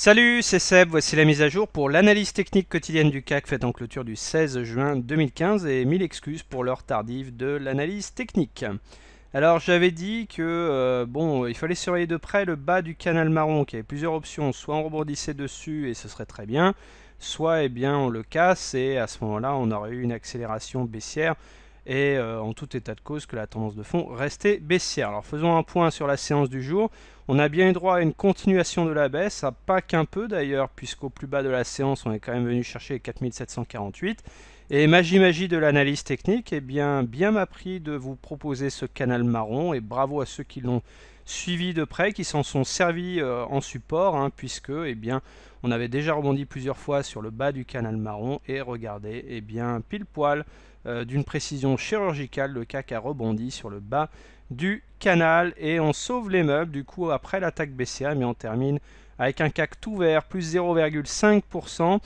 Salut, c'est Seb, voici la mise à jour pour l'analyse technique quotidienne du CAC faite en clôture du 16 juin 2015 et mille excuses pour l'heure tardive de l'analyse technique. Alors j'avais dit que euh, bon, il fallait surveiller de près le bas du canal marron qui avait plusieurs options, soit on rebondissait dessus et ce serait très bien, soit eh bien on le casse et à ce moment-là on aurait eu une accélération baissière et euh, en tout état de cause que la tendance de fond restait baissière. Alors faisons un point sur la séance du jour. On a bien eu droit à une continuation de la baisse, pas qu'un peu d'ailleurs, puisqu'au plus bas de la séance on est quand même venu chercher les 4748. Et magie magie de l'analyse technique, eh bien, bien m'a pris de vous proposer ce canal marron et bravo à ceux qui l'ont suivi de près, qui s'en sont servis euh, en support, hein, puisque eh bien, on avait déjà rebondi plusieurs fois sur le bas du canal marron et regardez, eh bien pile poil euh, d'une précision chirurgicale, le CAC a rebondi sur le bas du canal et on sauve les meubles du coup après l'attaque BCA. mais on termine avec un CAC tout vert plus 0,5%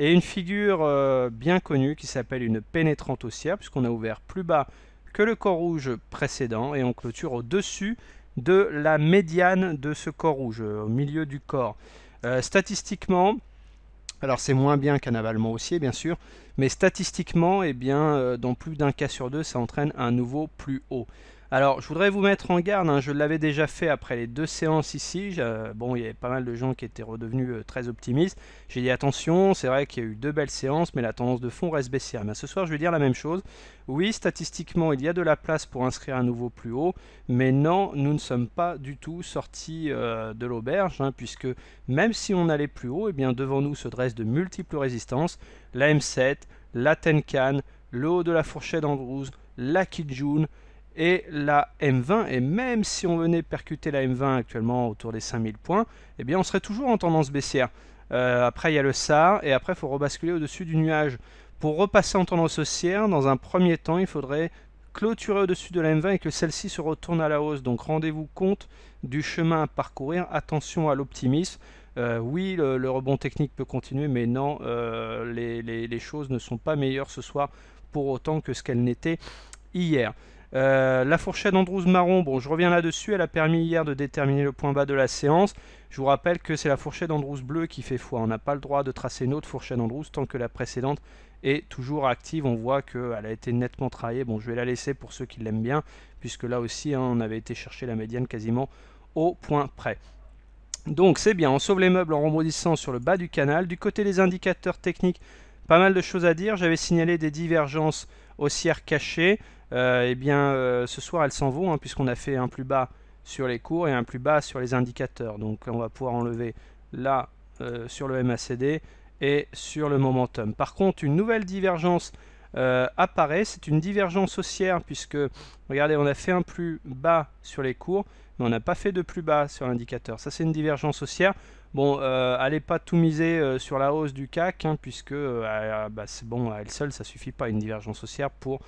et une figure euh, bien connue qui s'appelle une pénétrante haussière puisqu'on a ouvert plus bas que le corps rouge précédent et on clôture au-dessus de la médiane de ce corps rouge, au milieu du corps. Euh, statistiquement, alors c'est moins bien qu'un avalement haussier bien sûr, mais statistiquement, et eh bien, euh, dans plus d'un cas sur deux, ça entraîne un nouveau plus haut. Alors, je voudrais vous mettre en garde, hein, je l'avais déjà fait après les deux séances ici. bon, il y avait pas mal de gens qui étaient redevenus euh, très optimistes. J'ai dit attention, c'est vrai qu'il y a eu deux belles séances, mais la tendance de fond reste baissière. Mais ce soir, je vais dire la même chose. Oui, statistiquement, il y a de la place pour inscrire un nouveau plus haut, mais non, nous ne sommes pas du tout sortis euh, de l'auberge, hein, puisque même si on allait plus haut, eh bien devant nous se dressent de multiples résistances. La M7, la Tenkan, le haut de la fourchette andrews, la Kijun, et la M20. Et même si on venait percuter la M20 actuellement autour des 5000 points, eh bien on serait toujours en tendance baissière. Euh, après, il y a le SAR, et après, il faut rebasculer au-dessus du nuage. Pour repasser en tendance haussière, dans un premier temps, il faudrait clôturer au-dessus de la M20 et que celle-ci se retourne à la hausse. Donc rendez-vous compte du chemin à parcourir, attention à l'optimisme. Euh, oui, le, rebond technique peut continuer, mais non, euh, les choses ne sont pas meilleures ce soir pour autant que ce qu'elles n'étaient hier. Euh, la fourchette d'Andrews Marron, bon je reviens là-dessus, elle a permis hier de déterminer le point bas de la séance. Je vous rappelle que c'est la fourchette d'Andrews bleue qui fait foi. On n'a pas le droit de tracer une autre fourchette d'Andrews tant que la précédente est toujours active. On voit qu'elle a été nettement travaillée. Bon je vais la laisser pour ceux qui l'aiment bien, puisque là aussi hein, on avait été chercher la médiane quasiment au point près. Donc c'est bien, on sauve les meubles en rebondissant sur le bas du canal. Du côté des indicateurs techniques, pas mal de choses à dire. J'avais signalé des divergences haussières cachées. Euh, eh bien, euh, ce soir, elles s'en vont, hein, puisqu'on a fait un plus bas sur les cours et un plus bas sur les indicateurs. Donc, on va pouvoir enlever là euh, sur le MACD et sur le momentum. Par contre, une nouvelle divergence apparaît. C'est une divergence haussière puisque, regardez, on a fait un plus bas sur les cours, mais on n'a pas fait de plus bas sur l'indicateur. Ça, c'est une divergence haussière. Bon, allez euh, pas tout miser euh, sur la hausse du CAC, hein, puisque euh, bah, c'est bon, à elle seule, ça suffit pas une divergence haussière pour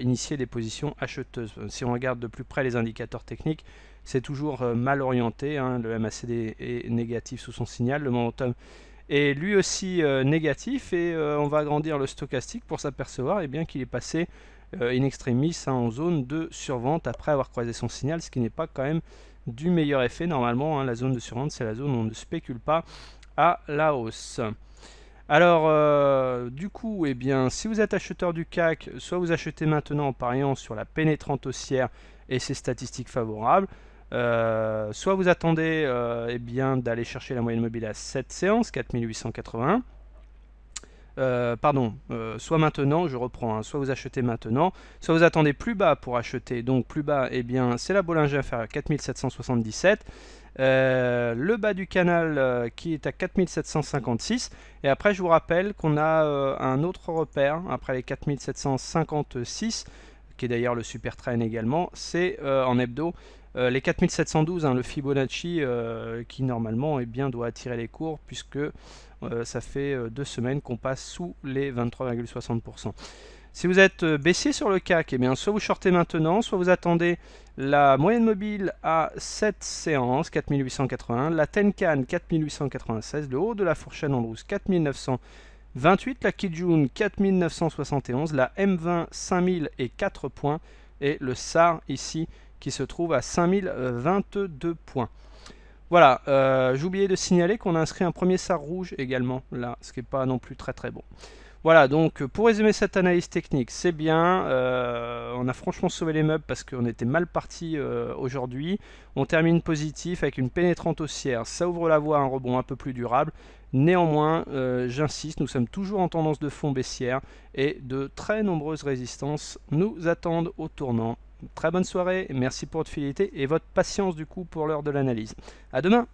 initier des positions acheteuses. Si on regarde de plus près les indicateurs techniques, c'est toujours mal orienté. Hein, le MACD est négatif sous son signal, le momentum est lui aussi négatif, et on va agrandir le stochastique pour s'apercevoir eh qu'il est passé in extremis hein, en zone de survente après avoir croisé son signal, ce qui n'est pas quand même du meilleur effet. Normalement, hein, la zone de survente, c'est la zone où on ne spécule pas à la hausse. Alors, euh, du coup, eh bien, si vous êtes acheteur du CAC, soit vous achetez maintenant en pariant sur la pénétrante haussière et ses statistiques favorables, euh, soit vous attendez euh, eh bien d'aller chercher la moyenne mobile à 7 séances, 4880. Euh, pardon, euh, soit maintenant, je reprends, hein, soit vous achetez maintenant, soit vous attendez plus bas pour acheter. Donc plus bas, eh bien, c'est la Bollinger inférieure 4777. Euh, le bas du canal qui est à 4756 et après je vous rappelle qu'on a un autre repère après les 4756 qui est d'ailleurs le super train également c'est en hebdo euh, les 4712, hein, le Fibonacci, euh, qui normalement et eh bien, doit attirer les cours, puisque euh, ça fait deux semaines qu'on passe sous les 23,60%. Si vous êtes baissier sur le CAC, eh bien, soit vous shortez maintenant, soit vous attendez la moyenne mobile à 7 séances, 4881, la Tenkan 4896, le haut de la fourchette Androus 4928, la Kijun 4971, la M20 5000 et 4 points, et le SAR ici qui se trouve à 5022 points. Voilà, euh, j'ai oublié de signaler qu'on a inscrit un premier sar rouge également, là, ce qui n'est pas non plus très très bon. Voilà, donc pour résumer cette analyse technique, c'est bien, euh, on a franchement sauvé les meubles parce qu'on était mal parti euh, aujourd'hui. On termine positif avec une pénétrante haussière, ça ouvre la voie à un rebond un peu plus durable. Néanmoins, j'insiste, nous sommes toujours en tendance de fond baissière et de très nombreuses résistances nous attendent au tournant. Très bonne soirée, merci pour votre fidélité et votre patience du coup pour l'heure de l'analyse. À demain